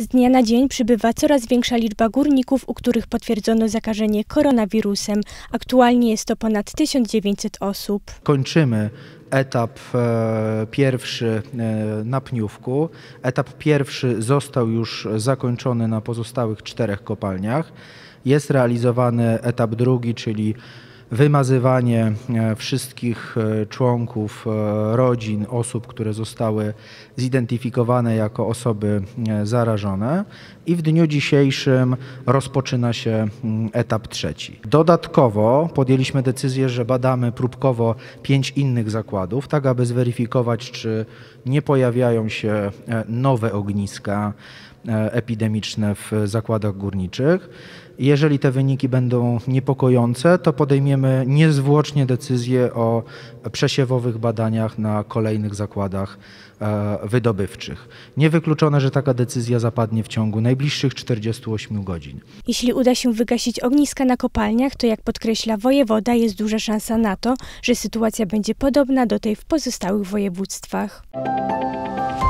Z dnia na dzień przybywa coraz większa liczba górników, u których potwierdzono zakażenie koronawirusem. Aktualnie jest to ponad 1900 osób. Kończymy etap e, pierwszy e, na Pniówku. Etap pierwszy został już zakończony na pozostałych czterech kopalniach. Jest realizowany etap drugi, czyli wymazywanie e, wszystkich e, członków e, rodzin osób, które zostały zidentyfikowane jako osoby zarażone i w dniu dzisiejszym rozpoczyna się mm, etap trzeci. Dodatkowo podjęliśmy decyzję, że badamy próbkowo pięć innych zakładów, tak aby zweryfikować, czy nie pojawiają się nowe ogniska epidemiczne w zakładach górniczych. Jeżeli te wyniki będą niepokojące, to podejmiemy niezwłocznie decyzję o przesiewowych badaniach na kolejnych zakładach e, wydobywczych. Niewykluczone, że taka decyzja zapadnie w ciągu najbliższych 48 godzin. Jeśli uda się wygasić ogniska na kopalniach, to jak podkreśla wojewoda, jest duża szansa na to, że sytuacja będzie podobna do tej w pozostałych województwach.